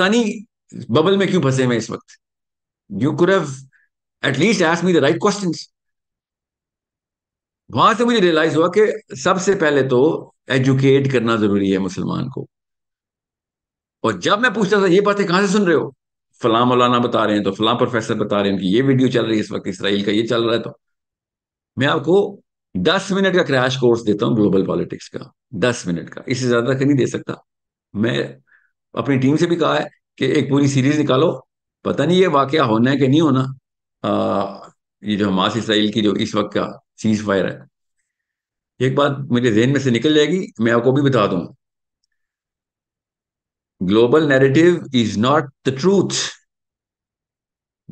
Pakistani bubble में क्यों फंसे हैं इस वक्त you could at least ask me the right question वहां से मुझे रियलाइज हुआ कि सबसे पहले तो एजुकेट करना जरूरी है मुसलमान को और जब मैं पूछता था ये बातें कहां से सुन रहे हो फलाम मौलाना बता रहे हैं तो फलाम प्रोफेसर बता रहे हैं कि ये वीडियो चल रही है इस वक्त इसराइल का ये चल रहा है तो मैं आपको दस मिनट का क्रैश कोर्स देता हूं ग्लोबल पॉलिटिक्स का दस मिनट का इससे ज्यादा कहीं नहीं दे सकता मैं अपनी टीम से भी कहा है कि एक पूरी सीरीज निकालो पता नहीं ये वाक़ होना है कि नहीं होना आ, ये जो हमास इसराइल की जो इस वक्त का सीज फायर है एक बात मुझे जहन में से निकल जाएगी मैं आपको भी बता दूं global narrative is not the truth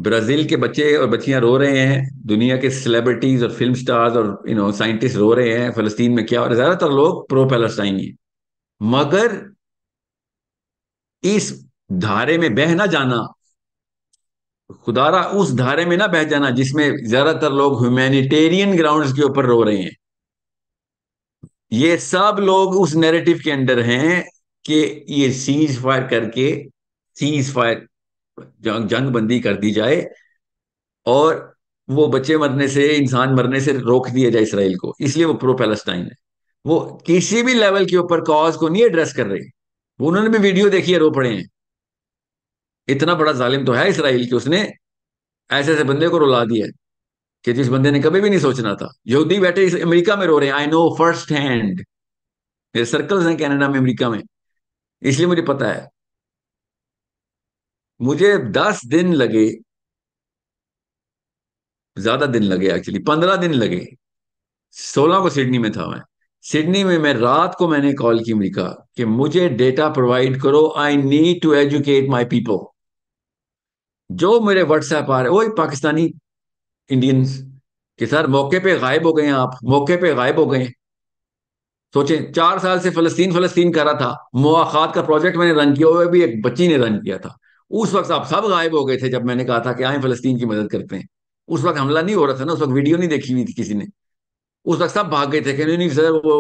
Brazil के बच्चे और बच्चियां रो रहे हैं दुनिया के सेलिब्रिटीज और फिल्म स्टार्स और यू नो साइंटिस्ट रो रहे हैं फलस्तीन में क्या और ज्यादातर लोग प्रो पैलेस्टाइन ही मगर इस धारे में बह ना जाना खुदारा उस धारे में ना बह जाना जिसमें ज्यादातर लोग ह्यूमैनिटेरियन ग्राउंड्स के ऊपर रो रहे हैं ये सब लोग उस नैरेटिव के अंडर हैं कि ये सीज फायर करके सीज फायर जंग जंग बंदी कर दी जाए और वो बच्चे मरने से इंसान मरने से रोक दिया जाए इसराइल को इसलिए वो प्रो पैलेस्टाइन है वो किसी भी लेवल के ऊपर कॉज को नहीं एड्रेस कर रही उन्होंने भी वीडियो देखी है रो पड़े हैं इतना बड़ा जालिम तो है इसराइल कि उसने ऐसे ऐसे बंदे को रुला दिया कि जिस बंदे ने कभी भी नहीं सोचना था यहूदी बैठे इस अमेरिका में रो रहे हैं आई नो फर्स्ट हैंड मेरे सर्कल्स हैं कैनेडा में अमेरिका में इसलिए मुझे पता है मुझे दस दिन लगे ज्यादा दिन लगे एक्चुअली पंद्रह दिन लगे सोलह को सिडनी में था मैं सिडनी में मैं रात को मैंने कॉल की अमरीका कि मुझे डेटा प्रोवाइड करो I need to educate my people जो मेरे व्हाट्सएप आ रहे वही पाकिस्तानी इंडियंस कि सर मौके पे गायब हो गए हैं आप मौके पे गायब हो गए सोचे चार साल से फलस्तीन फलस्तीन करा था मुआखात का प्रोजेक्ट मैंने रन किया हुआ भी एक बच्ची ने रन किया था उस वक्त आप सब गायब हो गए थे जब मैंने कहा था कि आए फलस्तीन की मदद करते हैं उस वक्त हमला नहीं हो रहा था ना उस वक्त वीडियो नहीं देखी हुई थी किसी ने उस वक्त सब भाग गए थे कहने नहीं सर वो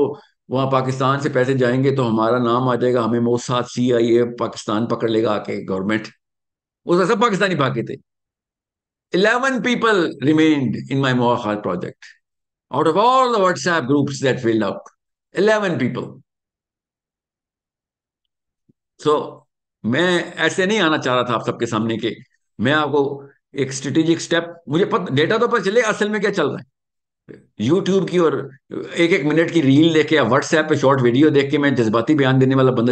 वहाँ पाकिस्तान से पैसे जाएंगे तो हमारा नाम आ जाएगा हमें मोसाद सी आई ए पाकिस्तान पकड़ लेगा आके गवर्नमेंट उस वक्त सब पाकिस्तानी भागे थे eleven people remained in my मोहाल project out of all the WhatsApp group that filled out eleven people so मैं ऐसे नहीं आना चाह रहा था आप सबके सामने के मैं आपको एक स्ट्रेटेजिक स्टेप मुझे पता डेटा तो पता चले असल में क्या चल रहा है यूट्यूब की और एक एक मिनट की रील देख के या व्हाट्सएप पे शॉर्ट वीडियो देख के मैं जज्बाती बयान देने वाला बंदा